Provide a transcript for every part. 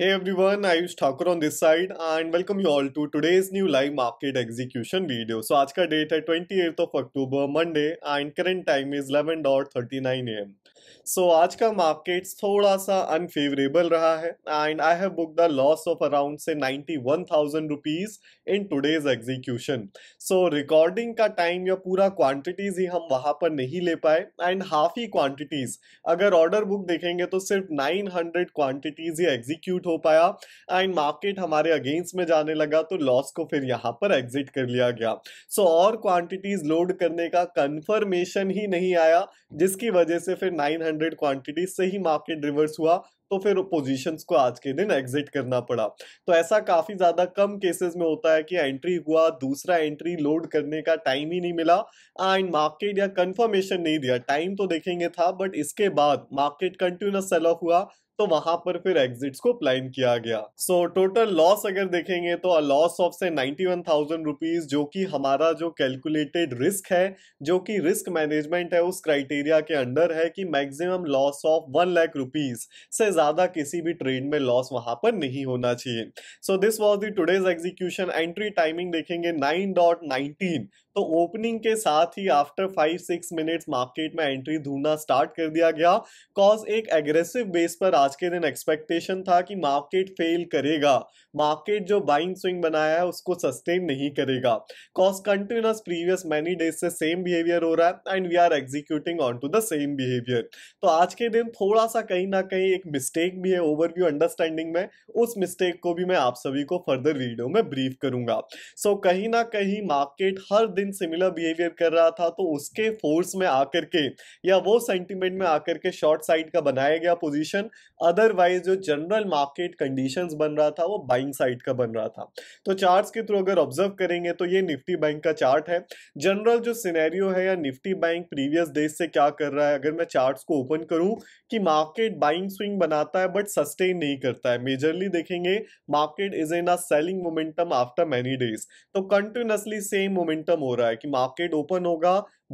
Hey everyone, I'm Thakur on this side and welcome you all to today's new live market execution video. So today's date is 28th of October Monday and current time is 11.39 am. So so, आज का market थोड़ा सा unfavourable रहा है and I have book the loss of around से ninety one thousand rupees in today's execution so recording का time या पूरा क्वांटिटीज़ ही हम वहाँ पर नहीं ले पाए एंड हाफ ही क्वांटिटीज़ अगर ऑर्डर बुक देखेंगे तो सिर्फ नाइन हंड्रेड क्वांटिटीज़ ही एग्जीक्यूट हो पाया एंड मार्केट हमारे अगेंस्ट में जाने लगा तो लॉस को फिर यहाँ पर एग्जिट कर लिया गया सो so, और क्वांटिटीज़ लोड करने का कन्फर्मेशन ही नहीं आया जिसकी वजह से फिर नाइन 900 क्वांटिटी से ही मार्केट रिवर्स हुआ तो फिर पोजिशन को आज के दिन एग्जिट करना पड़ा तो ऐसा काफ़ी ज़्यादा कम केसेस में होता है कि एंट्री हुआ दूसरा एंट्री लोड करने का टाइम ही नहीं मिला एंड मार्केट या कंफर्मेशन नहीं दिया टाइम तो देखेंगे था बट इसके बाद मार्केट कंटिन्यूस सेल ऑफ हुआ तो वहां पर फिर एग्जिट्स को प्लान किया गया सो टोटल लॉस अगर देखेंगे तो लॉस ऑफ से नाइन्टी वन थाउजेंड रुपीज जो कि हमारा जो कैलकुलेटेड रिस्क है जो कि रिस्क मैनेजमेंट है उस क्राइटेरिया के अंडर है कि maximum loss of one lakh rupees से ज़्यादा किसी भी ट्रेड में लॉस वहां पर नहीं होना चाहिए so this was today's today's execution entry timing देखेंगे नाइन डॉट नाइनटीन तो ओपनिंग के साथ ही after five six minutes market में एंट्री ढूंढना स्टार्ट कर दिया गया कॉज एक एग्रेसिव बेस पर आज के दिन एक्सपेक्टेशन था कि मार्केट फेल करेगा मार्केट जो बाइंग स्विंग बनाया है उसको सस्टेन नहीं करेगा cause continuous previous many days से सेम बिहेवियर हो रहा है and we are executing on to the same behaviour तो आज के दिन थोड़ा सा कहीं ना कहीं एक मिस्टेक भी है ओवरव्यू अंडरस्टैंडिंग में उस मिस्टेक को भी मैं आप सभी को फर्दर वीडियो में ब्रीफ करूंगा सो so, कहीं ना कहीं मार्केट हर दिन दिन सिमिलर बिहेवियर कर रहा था तो उसके फोर्स में आकर के या वो सेंटिमेंट में आकर के शॉर्ट साइड का बनाया गया पोजीशन अदरवाइज जो जनरल मार्केट कंडीशंस बन रहा था वो बाइंग साइड का बन रहा था तो चार्ट्स के थ्रू अगर ऑब्जर्व करेंगे तो ये निफ्टी बैंक का चार्ट है जनरल जो सिनेरियो है या निफ्टी बैंक प्रीवियस डेज से क्या कर रहा है अगर मैं चार्ट को ओपन करूँ कि मार्केट बाइंग स्विंग बनाता है बट सस्टेन नहीं करता है मेजरली देखेंगे market is in a selling momentum after many days तो कंटिन्यूसली सेम मोमेंटम हो रहा है कि मार्केट ओपन होगा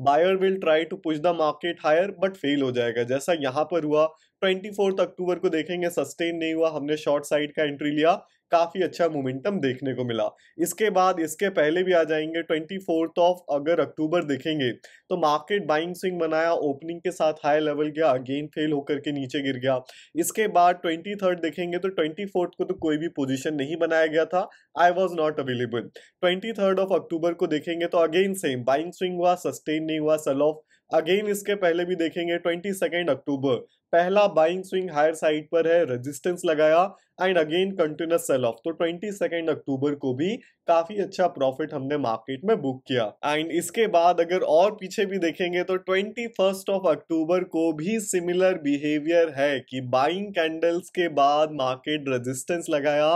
buyer will try to push the market higher but fail हो जाएगा जैसा यहाँ पर हुआ ट्वेंटी फोर्थ अक्टूबर को देखेंगे सस्टेन नहीं हुआ हमने शॉर्ट साइड का एंट्री लिया काफ़ी अच्छा मोमेंटम देखने को मिला इसके बाद इसके पहले भी आ जाएंगे ट्वेंटी फोर्थ ऑफ अगर अक्टूबर देखेंगे तो मार्केट बाइंग स्विंग बनाया ओपनिंग के साथ हाई लेवल गया अगेन फेल होकर के नीचे गिर गया इसके बाद ट्वेंटी थर्ड देखेंगे तो ट्वेंटी फोर्थ को तो कोई भी पोजिशन नहीं बनाया गया था I was not available twenty third of October को देखेंगे तो अगेन सेम बाइंग स्विंग हुआ सस्टेन नहीं हुआ सल ऑफ अगेन इसके पहले भी देखेंगे ट्वेंटी सेकेंड अक्टूबर पहला बाइंग स्विंग हायर साइड पर है रेजिस्टेंस लगाया and again continuous sell off तो ट्वेंटी सेकेंड अक्टूबर को भी काफी अच्छा प्रॉफिट हमने मार्केट में बुक किया एंड इसके बाद अगर और पीछे भी देखेंगे तो ट्वेंटी फर्स्ट ऑफ अक्टूबर को भी सिमिलर बिहेवियर है कि बाइंग कैंडल्स के बाद मार्केट रेजिस्टेंस लगाया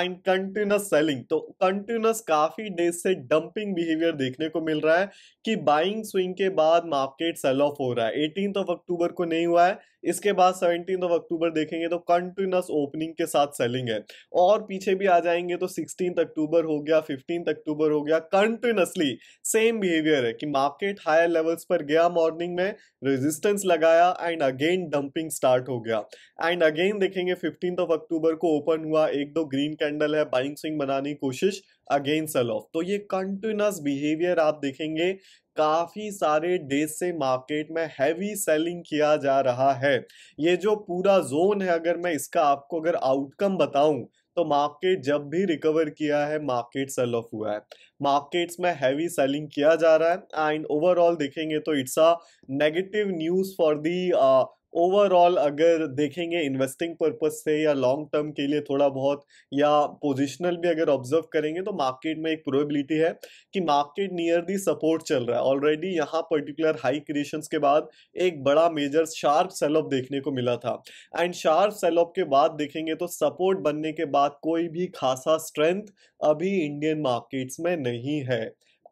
एंड कंटिन्यूस सेलिंग तो कंटिन्यूस काफी डेज से डंपिंग बिहेवियर देखने को मिल रहा है कि बाइंग स्विंग के बाद मार्केट सेल ऑफ हो रहा है एटीन ऑफ अक्टूबर को नहीं हुआ है इसके बाद सेवनटीन ऑफ अक्टूबर देखेंगे तो कंटिन्यूस ओपनिंग के साथ साथ सेलिंग है और पीछे भी आ जाएंगे तो सिक्सटीन अक्टूबर हो गया फिफ्टीन अक्टूबर हो गया कंटिन्यूसली सेम बिहेवियर है कि मार्केट हायर लेवल्स पर गया मॉर्निंग में रेजिस्टेंस लगाया एंड अगेन डंपिंग स्टार्ट हो गया एंड अगेन देखेंगे फिफ्टीन ऑफ अक्टूबर को ओपन हुआ एक दो ग्रीन कैंडल है बाइंग स्विंग बनाने की कोशिश अगेंस्ट सेल ऑफ तो ये कंटिन्यूस बिहेवियर आप देखेंगे काफ़ी सारे डेज से मार्केट में हैवी सेलिंग किया जा रहा है ये जो पूरा जोन है अगर मैं इसका आपको अगर आउटकम बताऊं तो मार्केट जब भी रिकवर किया है मार्केट सेल ऑफ हुआ है मार्केट्स में हैवी सेलिंग किया जा रहा है एंड ओवरऑल देखेंगे तो it's a negative news for the overall अगर देखेंगे इन्वेस्टिंग पर्पज से या लॉन्ग टर्म के लिए थोड़ा बहुत या पोजिशनल भी अगर ऑब्जर्व करेंगे तो मार्केट में एक प्रोबेबिलिटी है कि मार्केट नियर दी सपोर्ट चल रहा है ऑलरेडी यहाँ पर्टिकुलर हाई क्रिएशंस के बाद एक बड़ा मेजर शार्प सेल ऑफ देखने को मिला था एंड शार्प सेल ऑफ के बाद देखेंगे तो सपोर्ट बनने के बाद कोई भी खासा स्ट्रेंथ अभी इंडियन मार्केट्स में नहीं है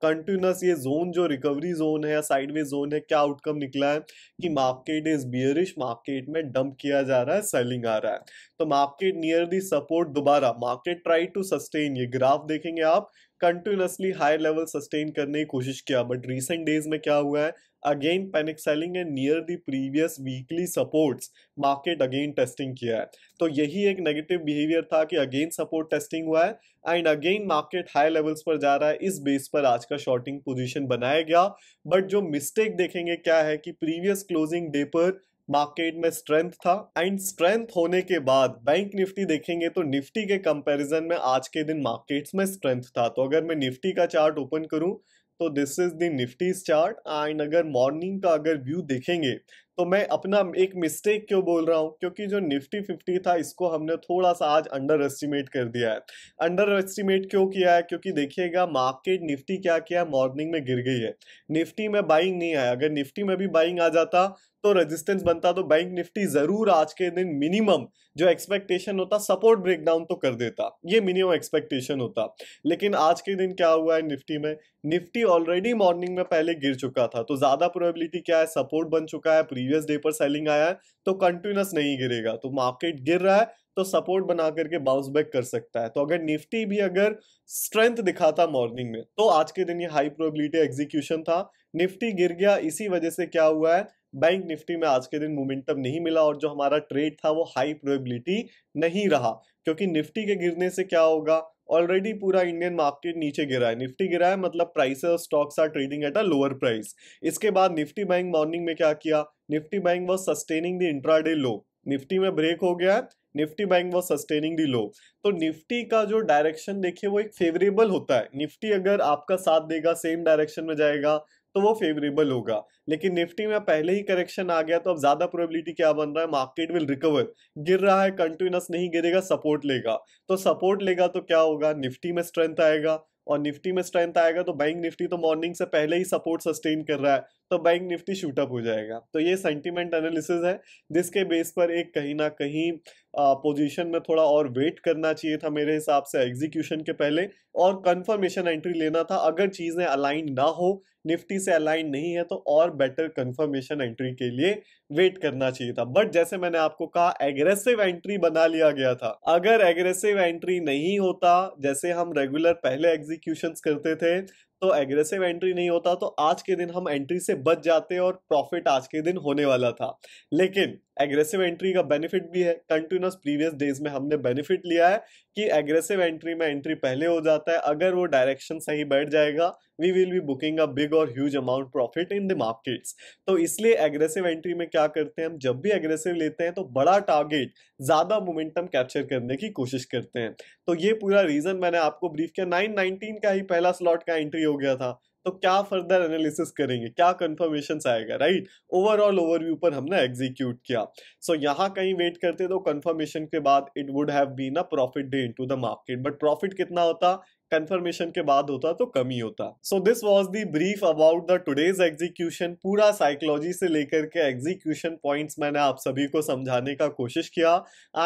कंटिन्यूस ये जोन जो रिकवरी जोन है या साइडवे जोन है क्या आउटकम निकला है कि मार्केट इज बियरिश मार्केट में डंप किया जा रहा है सेलिंग आ रहा है तो मार्केट नियर दी सपोर्ट दोबारा मार्केट ट्राई टू सस्टेन ये ग्राफ देखेंगे आप कंटिन्यूसली हाई लेवल सस्टेन करने की कोशिश किया बट रिसेंट डेज में क्या हुआ है again panic selling and near the previous weekly supports market again testing किया है तो यही एक नेगेटिव बिहेवियर था कि अगेन सपोर्ट टेस्टिंग हुआ है and again market high levels पर जा रहा है इस बेस पर आज का शॉर्टिंग पोजिशन बनाया गया बट जो मिस्टेक देखेंगे क्या है कि प्रीवियस क्लोजिंग डे पर मार्केट में स्ट्रेंथ था एंड स्ट्रेंथ होने के बाद बैंक निफ्टी देखेंगे तो निफ्टी के कंपैरिजन में आज के दिन मार्केट्स में स्ट्रेंथ था तो अगर मैं निफ्टी का चार्ट ओपन करूं तो this is the Nifty's chart and अगर मॉर्निंग का अगर व्यू देखेंगे तो मैं अपना एक मिस्टेक क्यों बोल रहा हूँ क्योंकि जो निफ्टी फिफ्टी था इसको हमने थोड़ा सा आज अंडर एस्टिमेट कर दिया है अंडर एस्टिमेट क्यों किया है क्योंकि देखिएगा मार्केट निफ्टी क्या किया मॉर्निंग में गिर गई है निफ्टी में बाइंग नहीं आया अगर निफ्टी में भी बाइंग आ जाता तो रेजिस्टेंस बनता तो बैंक निफ्टी जरूर आज के दिन मिनिमम जो एक्सपेक्टेशन होता सपोर्ट ब्रेकडाउन तो कर देता ये मिनिमम एक्सपेक्टेशन होता लेकिन आज के दिन क्या हुआ है निफ्टी में निफ्टी ऑलरेडी मॉर्निंग में पहले गिर चुका था तो ज़्यादा प्रोबेबिलिटी क्या है सपोर्ट बन चुका है प्रीवियस डे पर सेलिंग आया है तो कंटिन्यूस नहीं गिरेगा तो मार्केट गिर रहा है तो सपोर्ट बना करके बाउंस बैक कर सकता है तो अगर निफ्टी भी अगर स्ट्रेंथ दिखाता मॉर्निंग में तो आज के दिन ये हाई प्रोबेबिलिटी एग्जीक्यूशन था निफ्टी गिर गया इसी वजह से क्या हुआ है बैंक निफ्टी में आज के दिन मोमेंटम नहीं मिला और जो हमारा ट्रेड था वो हाई प्रोबेबिलिटी नहीं रहा क्योंकि निफ्टी के गिरने से क्या होगा ऑलरेडी पूरा इंडियन मार्केट नीचे गिरा है निफ्टी गिरा है मतलब price stocks are trading at a lower price इसके बाद निफ्टी बैंक मॉर्निंग में क्या किया Nifty bank was sustaining the intraday low Nifty में ब्रेक हो गया Nifty bank was sustaining the low तो निफ्टी का जो डायरेक्शन देखिए वो एक फेवरेबल होता है निफ्टी अगर आपका साथ देगा सेम डायरेक्शन में जाएगा तो वो फेवरेबल होगा लेकिन निफ्टी में पहले ही करेक्शन आ गया तो अब ज़्यादा प्रोबेबिलिटी क्या बन रहा है मार्केट विल रिकवर गिर रहा है कंटिन्यूस नहीं गिरेगा सपोर्ट लेगा तो सपोर्ट लेगा तो क्या होगा निफ्टी में स्ट्रेंथ आएगा और निफ्टी में स्ट्रेंथ आएगा तो बैंक निफ्टी तो मॉर्निंग से पहले ही सपोर्ट सस्टेन कर रहा है तो बैंक निफ्टी शूटअप हो जाएगा तो ये सेंटीमेंट एनालिसिस है जिसके बेस पर एक कहीं ना कहीं पोजीशन में थोड़ा और वेट करना चाहिए था मेरे हिसाब से एग्जीक्यूशन के पहले और कंफर्मेशन एंट्री लेना था अगर चीज़ें अलाइन ना हो निफ्टी से अलाइन नहीं है तो और बेटर कंफर्मेशन एंट्री के लिए वेट करना चाहिए था बट जैसे मैंने आपको कहा एग्रेसिव एंट्री बना लिया गया था अगर एग्रेसिव एंट्री नहीं होता जैसे हम रेगुलर पहले एग्जीक्यूशन करते थे तो एग्रेसिव एंट्री नहीं होता तो आज के दिन हम एंट्री से बच जाते और प्रॉफिट आज के दिन होने वाला था लेकिन एग्रेसिव एंट्री का बेनिफिट भी है कंटिन्यूस प्रीवियस डेज में हमने बेनिफिट लिया है कि एग्रेसिव एंट्री में एंट्री पहले हो जाता है अगर वो डायरेक्शन सही बैठ जाएगा we will be booking a big और huge amount profit in the markets तो इसलिए एग्रेसिव एंट्री में क्या करते हैं हम जब भी एग्रेसिव लेते हैं तो बड़ा टारगेट ज़्यादा मोमेंटम कैप्चर करने की कोशिश करते हैं तो ये पूरा रीज़न मैंने आपको ब्रीफ किया नाइन नाइनटीन का ही पहला स्लॉट का एंट्री हो गया था तो क्या फर्दर एनालिसिस करेंगे क्या कंफर्मेशन आएगा राइट ओवरऑल ओवरव्यू पर हमने एग्जीक्यूट किया सो so, यहाँ कहीं वेट करते तो कंफर्मेशन के बाद it would have been a profit day into the market but profit कितना होता कंफर्मेशन के बाद होता तो कम ही होता so this was the brief about the today's execution पूरा साइकोलॉजी से लेकर के एग्जीक्यूशन पॉइंट्स मैंने आप सभी को समझाने का कोशिश किया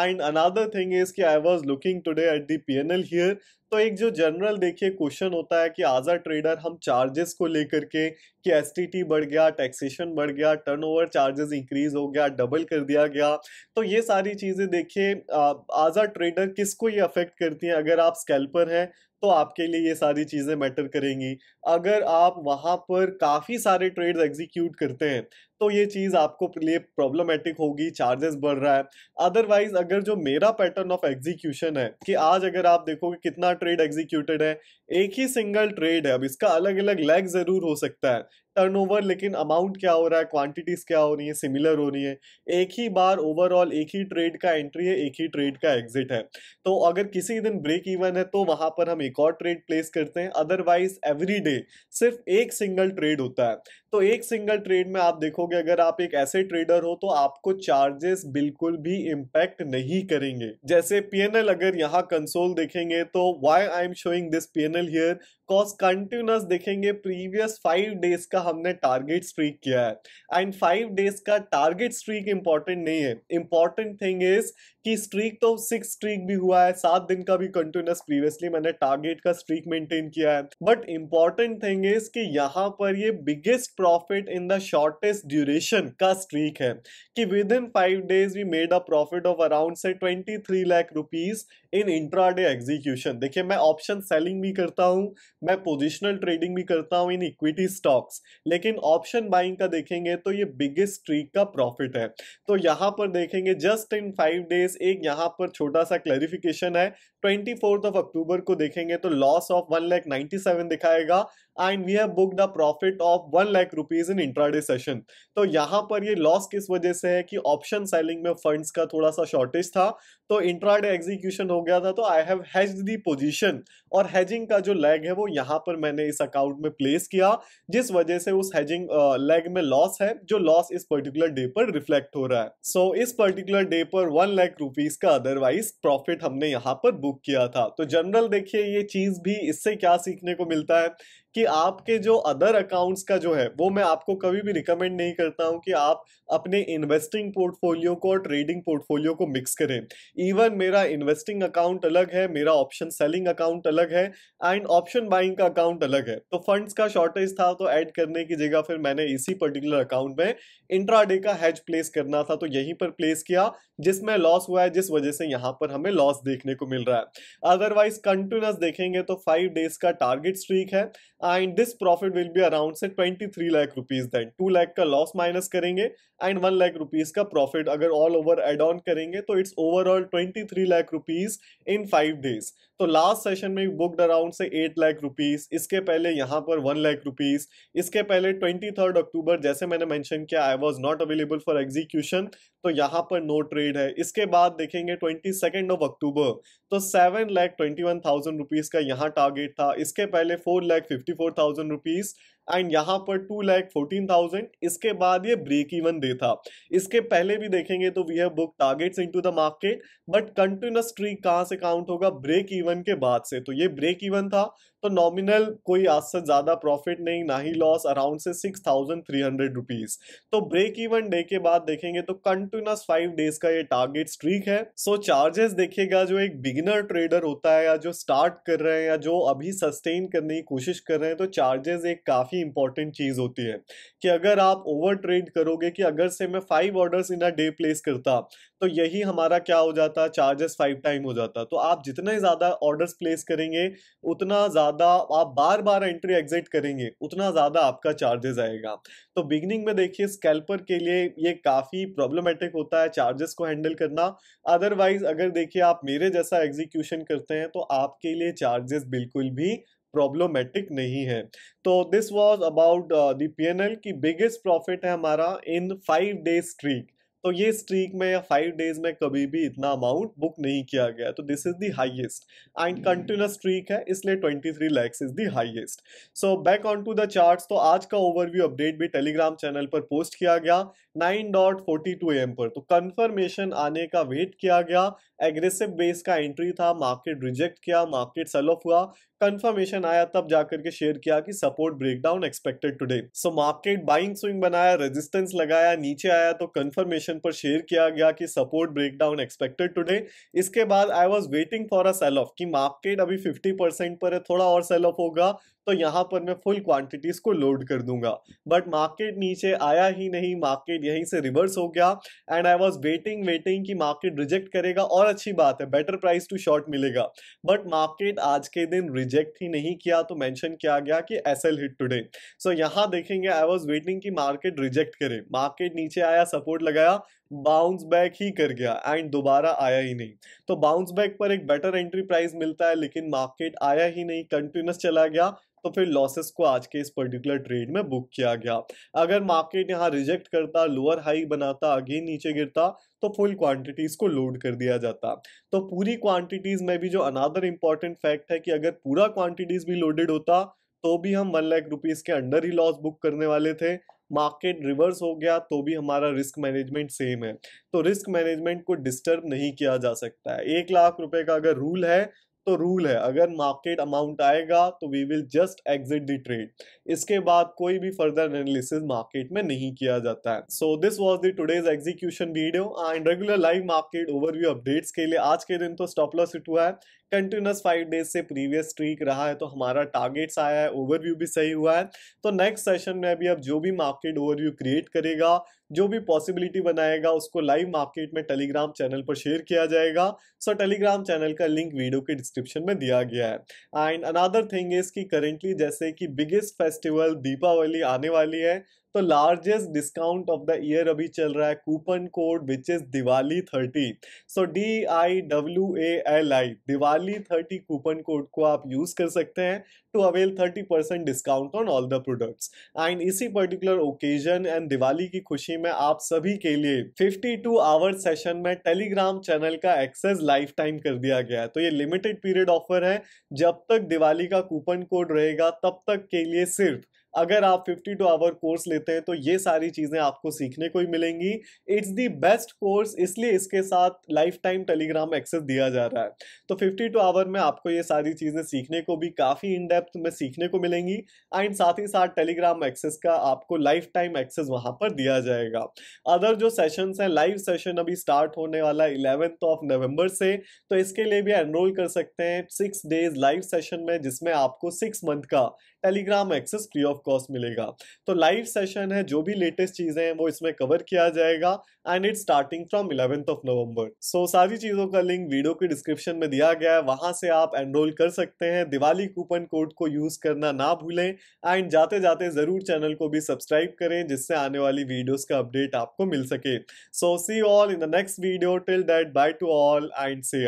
एंड अनादर थिंग इज कि I was looking today at the P N L here तो एक जो जनरल देखिए क्वेश्चन होता है कि आज अ ट्रेडर हम चार्जेस को लेकर के कि एस बढ़ गया टैक्सेशन बढ़ गया टर्नओवर चार्जेस इंक्रीज हो गया डबल कर दिया गया तो ये सारी चीज़ें देखिए आज अ ट्रेडर किसको ये अफेक्ट करती हैं अगर आप स्कैल्पर हैं तो आपके लिए ये सारी चीज़ें मैटर करेंगी अगर आप वहाँ पर काफ़ी सारे ट्रेड्स एग्जीक्यूट करते हैं तो ये चीज़ आपको लिए प्रॉब्लमेटिक होगी चार्जेस बढ़ रहा है अदरवाइज अगर जो मेरा पैटर्न ऑफ एग्जीक्यूशन है कि आज अगर आप देखोगे कितना ट्रेड एग्जीक्यूटेड है एक ही सिंगल ट्रेड है अब इसका अलग अलग लैग ज़रूर हो सकता है टर्नओवर लेकिन अमाउंट क्या हो रहा है क्वांटिटीज़ क्या हो रही है सिमिलर हो रही है एक ही बार ओवरऑल एक ही ट्रेड का एंट्री है एक ही ट्रेड का एग्जिट है तो अगर किसी दिन ब्रेक इवन है तो वहां पर हम एक और ट्रेड प्लेस करते हैं अदरवाइज एवरी डे सिर्फ एक सिंगल ट्रेड होता है तो एक सिंगल ट्रेड में आप देखोगे अगर आप एक ऐसे ट्रेडर हो तो आपको चार्जेस बिल्कुल भी इम्पैक्ट नहीं करेंगे जैसे पी अगर यहाँ कंसोल देखेंगे तो why I am showing this P here because continuous देखेंगे प्रीवियस फाइव डेज का हमने टारगेट स्ट्रीक किया है एंड फाइव डेज का टारगेट स्ट्रीक इंपॉर्टेंट नहीं है इंपॉर्टेंट थिंग इज कि स्ट्रीक तो सिक्स स्ट्रीक भी हुआ है सात दिन का भी कंटिन्यूस प्रीवियसली मैंने टारगेट का स्ट्रीक मेंटेन किया है बट इंपॉर्टेंट थिंग इज कि यहाँ पर ये biggest profit in the shortest duration का स्ट्रीक है कि within five days we made a profit of around से twenty three lakh rupees in intraday execution देखिए मैं ऑप्शन सेलिंग भी करता हूँ मैं पोजिशनल ट्रेडिंग भी करता हूँ इन इक्विटी स्टॉक्स लेकिन ऑप्शन बाइंग का देखेंगे तो ये बिगेस्ट ट्रीक का प्रॉफिट है तो यहाँ पर देखेंगे जस्ट इन फाइव डेज एक यहाँ पर छोटा सा क्लैरिफिकेशन है ट्वेंटी फोर्थ ऑफ अक्टूबर को देखेंगे तो loss of one lakh ninety seven दिखाएगा and we have book the profit of one lakh rupees in intraday session तो यहाँ पर ये लॉस किस वजह से है कि ऑप्शन सेलिंग में फंड्स का थोड़ा सा शॉर्टेज था तो इंट्राडे एग्जीक्यूशन हो गया था तो I have hedge the position और हैजिंग का जो लेग है वो यहाँ पर मैंने इस अकाउंट में प्लेस किया जिस वजह से उस हैजिंग लेग में लॉस है जो लॉस इस पर्टिकुलर डे पर रिफ्लेक्ट हो रहा है सो so, इस पर्टिकुलर डे पर वन लाख रुपीज का अदरवाइज प्रॉफिट हमने यहाँ पर बुक किया था तो जनरल देखिए ये चीज भी इससे क्या सीखने को मिलता है कि आपके जो अदर अकाउंट्स का जो है वो मैं आपको कभी भी रिकमेंड नहीं करता हूँ कि आप अपने इन्वेस्टिंग पोर्टफोलियो को और ट्रेडिंग पोर्टफोलियो को मिक्स करें इवन मेरा इन्वेस्टिंग अकाउंट अलग है मेरा ऑप्शन सेलिंग अकाउंट अलग है एंड ऑप्शन बाइंग का अकाउंट अलग है तो फंड्स का शॉर्टेज था तो ऐड करने की जगह फिर मैंने इसी पर्टिकुलर अकाउंट में इंट्राडे का हैज प्लेस करना था तो यहीं पर प्लेस किया जिसमें लॉस हुआ है जिस वजह से यहाँ पर हमें लॉस देखने को मिल रहा है अदरवाइज कंटिन्यूस देखेंगे तो फाइव डेज का टारगेट स्ट्रीक है and this profit will be around से twenty three lakh rupees then two lakh का लॉस माइनस करेंगे एंड वन लाख रुपीज का प्रॉफिट अगर ऑल ओवर एड ऑन करेंगे तो it's overall twenty three lakh rupees in five days तो last session में booked around से एट लाख रुपीज इसके पहले यहाँ पर वन लाख रुपीज इसके पहले ट्वेंटी थर्ड अक्टूबर जैसे मैंने मैंशन किया I was not available for execution तो यहाँ पर नो ट्रेड है इसके बाद देखेंगे ट्वेंटी सेकेंड ऑफ अक्टूबर तो seven lakh twenty one thousand rupees का यहाँ टारगेट था इसके पहले four lakh fifty four thousand rupees and यहाँ पर टू लैख फोर्टीन थाउजेंड इसके बाद ये ब्रेक इवन डे था इसके पहले भी देखेंगे तो we have book targets into the market but continuous streak कहाँ से काउंट होगा ब्रेक इवन के बाद से तो ये ब्रेक इवन था तो नॉमिनल कोई आज से ज़्यादा प्रॉफिट नहीं ना ही लॉस अराउंड से six thousand three hundred rupees तो ब्रेक इवन डे के बाद देखेंगे तो कंटिन्यूस फाइव डेज का ये टारगेट स्ट्रीक है सो चार्जेस देखिएगा जो एक बिगिनर ट्रेडर होता है या जो स्टार्ट कर रहे हैं या जो अभी सस्टेन करने की कोशिश कर रहे हैं तो चार्जेस एक काफ़ी काफ़ी इंपॉर्टेंट चीज़ होती है कि अगर आप ओवर ट्रेड करोगे कि अगर से मैं five orders in a day place करता तो यही हमारा क्या हो जाता चार्जेस फाइव टाइम हो जाता तो आप जितने ज़्यादा ऑर्डर्स प्लेस करेंगे उतना ज़्यादा आप बार बार एंट्री एग्जिट करेंगे उतना ज़्यादा आपका चार्जेस आएगा तो बिगनिंग में देखिए स्कैल्पर के लिए ये काफ़ी प्रॉब्लमेटिक होता है चार्जेस को हैंडल करना अदरवाइज अगर देखिए आप मेरे जैसा एग्जीक्यूशन करते हैं तो आपके लिए चार्जेस बिल्कुल भी प्रॉब्लमेटिक नहीं है तो this was about the P N L की बिगेस्ट प्रॉफिट है हमारा इन फाइव डेज स्ट्रीक तो ये स्ट्रीक में या फाइव डेज में कभी भी इतना अमाउंट बुक नहीं किया गया तो this is the highest and continuous streak है इसलिए 23 three lakhs is the highest so back on to the charts तो आज का ओवरव्यू अपडेट भी टेलीग्राम चैनल पर पोस्ट किया गया 9.42 एम पर तो कंफर्मेशन आने का वेट किया गया एग्रेसिव बेस का एंट्री था मार्केट रिजेक्ट किया मार्केट सेल ऑफ हुआ कंफर्मेशन आया तब जाकर के शेयर किया कि support breakdown expected today so market buying swing बनाया रेजिस्टेंस लगाया नीचे आया तो कंफर्मेशन पर शेयर किया गया कि सपोर्ट ब्रेकडाउन एक्सपेक्टेड टुडे इसके बाद I was waiting for a sell off कि मार्केट अभी 50 परसेंट पर है थोड़ा और सेल ऑफ होगा तो यहाँ पर मैं फुल क्वांटिटीज को लोड कर दूंगा बट मार्केट नीचे आया ही नहीं मार्केट यहीं से रिवर्स हो गया and I was waiting waiting कि मार्केट रिजेक्ट करेगा और अच्छी बात है बेटर प्राइस टू शॉर्ट मिलेगा बट मार्केट आज के दिन रिजेक्ट ही नहीं किया तो मेंशन किया गया कि S L hit today so यहाँ देखेंगे आई वॉज वेटिंग कि मार्केट रिजेक्ट करे मार्केट नीचे आया सपोर्ट लगाया बाउंस बैक ही कर गया एंड दोबारा आया ही नहीं तो बाउंस बैक पर एक बेटर एंट्री प्राइस मिलता है लेकिन मार्केट आया ही नहीं कंटिन्यूस चला गया तो फिर लॉसेस को आज के इस पर्टिकुलर ट्रेड में बुक किया गया अगर मार्केट यहाँ रिजेक्ट करता लोअर हाई बनाता अगेन नीचे गिरता तो फुल क्वांटिटीज़ को लोड कर दिया जाता तो पूरी क्वांटिटीज़ में भी जो अनादर इंपॉर्टेंट फैक्ट है कि अगर पूरा क्वांटिटीज़ भी लोडेड होता तो भी हम वन लाख रुपीज़ के अंडर ही लॉस बुक करने वाले थे मार्केट रिवर्स हो गया तो भी हमारा रिस्क मैनेजमेंट सेम है तो रिस्क मैनेजमेंट को डिस्टर्ब नहीं किया जा सकता है एक लाख रुपए का अगर रूल है तो रूल है अगर मार्केट अमाउंट आएगा तो we will just exit the trade इसके बाद कोई भी फर्दर एनालिसिस मार्केट में नहीं किया जाता है so this was the today's execution video and regular live market overview updates के लिए आज के दिन तो स्टॉपलॉस हुआ है कंटिन्यूस फाइव डेज से प्रीवियस ट्रीक रहा है तो हमारा टारगेट्स आया है ओवरव्यू भी सही हुआ है तो नेक्स्ट सेशन में अभी अब जो भी मार्केट ओवरव्यू क्रिएट करेगा जो भी पॉसिबिलिटी बनाएगा उसको लाइव मार्केट में टेलीग्राम चैनल पर शेयर किया जाएगा सो so, टेलीग्राम चैनल का लिंक वीडियो के डिस्क्रिप्शन में दिया गया है एंड अनदर थिंग इज कि करेंटली जैसे कि बिगेस्ट फेस्टिवल दीपावली आने वाली है तो largest discount of the year अभी चल रहा है coupon code which is Diwali thirty so D I W A L I Diwali thirty coupon code को आप यूज़ कर सकते हैं to avail thirty percent discount on all the products and इसी पर्टिकुलर ओकेजन एंड दिवाली की खुशी में आप सभी के लिए फिफ्टी टू आवर सेशन में टेलीग्राम चैनल का एक्सेस लाइफ टाइम कर दिया गया है तो ये लिमिटेड पीरियड ऑफर है जब तक दिवाली का कूपन कोड रहेगा तब तक के लिए सिर्फ अगर आप 52 टू आवर कोर्स लेते हैं तो ये सारी चीज़ें आपको सीखने को ही मिलेंगी इट्स दी बेस्ट कोर्स इसलिए इसके साथ लाइफ टाइम टेलीग्राम एक्सेस दिया जा रहा है तो 52 टू आवर में आपको ये सारी चीज़ें सीखने को भी काफ़ी इन डेप्थ में सीखने को मिलेंगी एंड साथ ही साथ टेलीग्राम एक्सेस का आपको लाइफ टाइम एक्सेस वहाँ पर दिया जाएगा अदर जो सेशंस हैं लाइव सेशन अभी स्टार्ट होने वाला है इलेवेंथ ऑफ नवम्बर से तो इसके लिए भी एनरोल कर सकते हैं सिक्स डेज लाइव सेशन में जिसमें आपको सिक्स मंथ का Telegram access free of cost मिलेगा तो लाइव सेशन है जो भी लेटेस्ट चीज़ें हैं वो इसमें कवर किया जाएगा and it starting from eleventh of November so सारी चीज़ों का लिंक वीडियो के डिस्क्रिप्शन में दिया गया है वहां से आप एनरोल कर सकते हैं दिवाली कूपन कोड को यूज़ करना ना भूलें एंड जाते जाते ज़रूर चैनल को भी सब्सक्राइब करें जिससे आने वाली वीडियोज़ का अपडेट आपको मिल सके so see all in the next video till that bye to all and C